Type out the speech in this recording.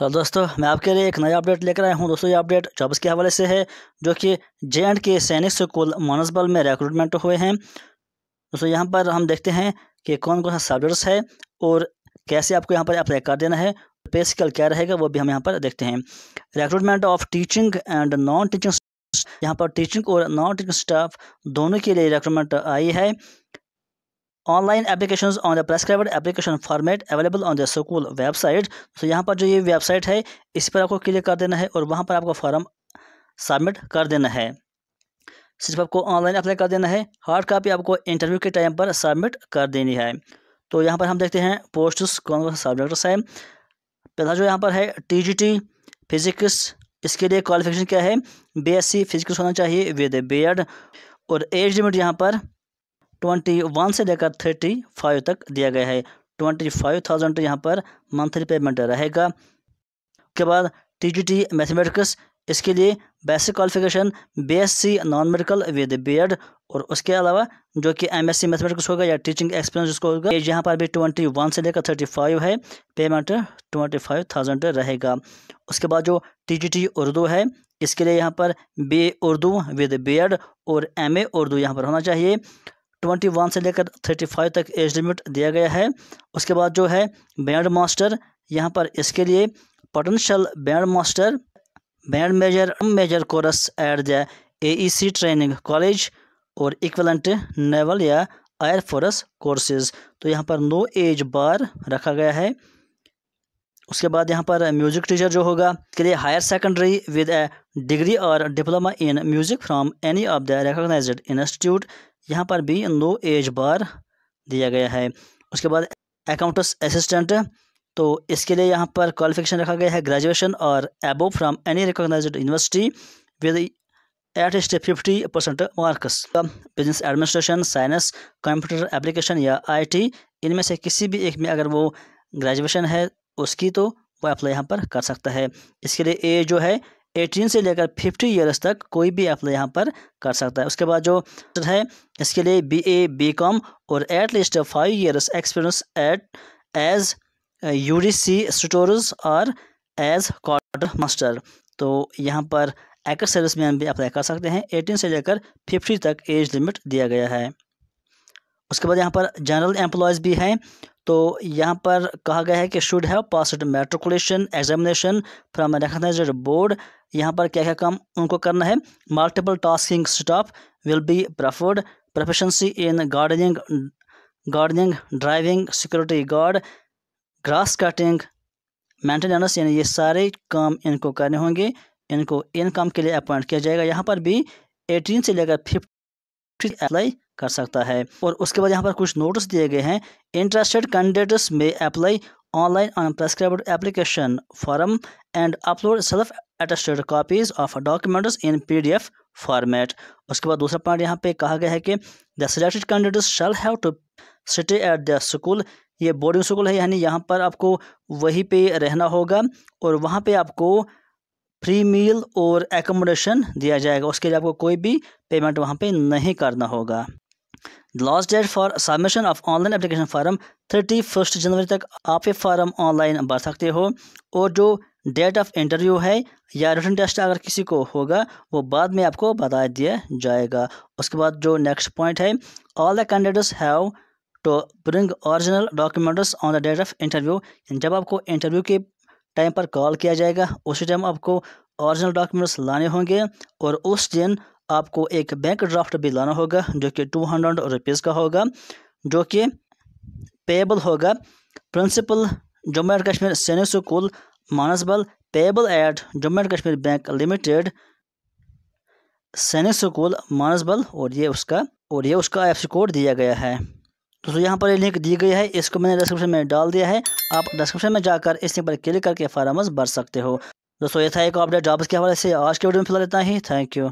तो दोस्तों मैं आपके लिए एक नया अपडेट लेकर आया हूं दोस्तों ये अपडेट जॉब्स के हवाले से है जो कि जे एंड के सैनिक स्कूल मानसबल में रिक्रूटमेंट हुए हैं दोस्तों यहाँ पर हम देखते हैं कि कौन कौन सा सब्जेक्ट्स है और कैसे आपको यहाँ पर अप्लाई कर देना है पे क्या रहेगा वो भी हम यहाँ पर देखते हैं recruitment of teaching and non teaching यहाँ पर टीचिंग और नॉन टीचिंग स्टाफ दोनों के लिए रिक्रूटमेंट आई है online application on the prescribe application format available on the school website तो यहाँ पर जो ये वेबसाइट है इस पर आपको क्लिक कर देना है और वहाँ पर आपको फॉर्म सबमिट कर देना है सिर्फ आपको ऑनलाइन अप्लाई कर देना है हार्ड कापी आपको इंटरव्यू के टाइम पर सबमिट कर देनी है तो यहाँ पर हम देखते हैं पोस्ट कौन कौन सब्जेक्ट्स हैं पहला जो यहाँ पर है टी फिजिक्स इसके लिए क्वालिफिकेशन क्या है बीएससी फिजिक्स होना चाहिए विद बीएड e और एज लिमिट यहाँ पर ट्वेंटी वन से लेकर थर्टी फाइव तक दिया गया है ट्वेंटी फाइव थाउजेंड तो यहाँ पर मंथली पेमेंट रहेगा उसके बाद टी जी टी मैथमेटिक्स इसके लिए basic qualification B S C non medical with B Ed और उसके अलावा जो कि एम एस सी मैथमेटिक्स होगा या टीचिंग एक्सपीरियंस जिसको होगा यहाँ पर भी ट्वेंटी वन से लेकर थर्टी फाइव है पेमेंट ट्वेंटी फाइव थाउजेंड रहेगा उसके बाद जो टी जी टी उर्दू है इसके लिए यहाँ पर B A Urdu with B Ed और एम ए उर्दू यहाँ पर होना चाहिए ट्वेंटी वन से लेकर थर्टी फाइव तक एज लिमिट दिया गया है उसके बाद जो है बैंड मास्टर यहाँ पर इसके लिए potential band master band major major course at the AEC training college और इक्वलेंट नेवल या एयरफोर्स कोर्सेज तो यहाँ पर नो एज बार रखा गया है उसके बाद यहाँ पर म्यूज़िक टीचर जो होगा के लिए higher secondary with a degree और diploma in music from any of the recognise institute यहाँ पर भी नो एज बार दिया गया है उसके बाद अकाउंटस असिस्टेंट तो इसके लिए यहाँ पर क्वालिफिकेशन रखा गया है ग्रेजुएशन और above from any recognise university with at least fifty percent marks business administration science computer application या आईटी इनमें से किसी भी एक में अगर वो ग्रेजुएशन है उसकी तो वो अप्लाई यहाँ पर कर सकता है इसके लिए एज जो है 18 से लेकर 50 ईयर्स तक कोई भी अप्लाई यहाँ पर कर सकता है उसके बाद जो है इसके लिए बी ए बी कॉम और at least five years experience at as U D C store और एज क्वार्टर मास्टर तो यहाँ पर एक्स सर्विस मैन भी अप्लाई कर सकते हैं 18 से लेकर 50 तक एज लिमिट दिया गया है उसके बाद यहाँ पर जनरल एम्प्लॉयज़ भी हैं तो यहाँ पर कहा गया है कि should have passed matriculation examination from recognise board यहाँ पर क्या क्या काम उनको करना है multiple tasking staff will be preferred proficiency in gardening gardening driving security guard grass cutting maintenance यानी ये सारे काम इनको करने होंगे इनको इन काम के लिए अपॉइंट किया जाएगा यहाँ पर भी एटीन से लेकर अप्लाई कर सकता है और उसके बाद यहाँ पर कुछ नोटिस दिए गए हैं interested candidates may apply online on prescribe application form and upload self attested copies of documents in PDF format उसके बाद दूसरा पॉइंट यहाँ पे कहा गया है कि the selected candidates shall have to stay at the school ये बोर्डिंग स्कूल है यानी यहाँ पर आपको वहीं पे रहना होगा और वहाँ पे आपको फ्री मील और एकोमोडेशन दिया जाएगा उसके लिए आपको कोई भी पेमेंट वहाँ पे नहीं करना होगा last date for submission of online application form thirty first जनवरी तक आप ये फार्म ऑनलाइन भर सकते हो और जो डेट ऑफ इंटरव्यू है या रिटर्न टेस्ट अगर किसी को होगा वो बाद में आपको बता दिया जाएगा उसके बाद जो नेक्स्ट पॉइंट है all the candidates have to bring original documents on the date of interview जब आपको इंटरव्यू के टाइम पर कॉल किया जाएगा उसी टाइम आपको ओरिजिनल डॉक्यूमेंट्स लाने होंगे और उस दिन आपको एक बैंक ड्राफ्ट भी लाना होगा जो कि टू हंड्रेड रुपीज़ का होगा जो कि पेबल होगा principal Jammu and Kashmir Sainik school Manasbal payable at Jammu and Kashmir bank limited Sainik school Manasbal और ये उसका और ये उसका एफ कोड दिया गया है दोस्तों यहाँ पर लिंक दी गई है इसको मैंने डिस्क्रिप्शन में डाल दिया है आप डिस्क्रिप्शन में जाकर इस लिंक पर क्लिक करके फार्मस भर सकते हो दोस्तों ये था एक अपडेट जॉब्स के हवाले से आज के वीडियो में फिलहाल इतना ही थैंक यू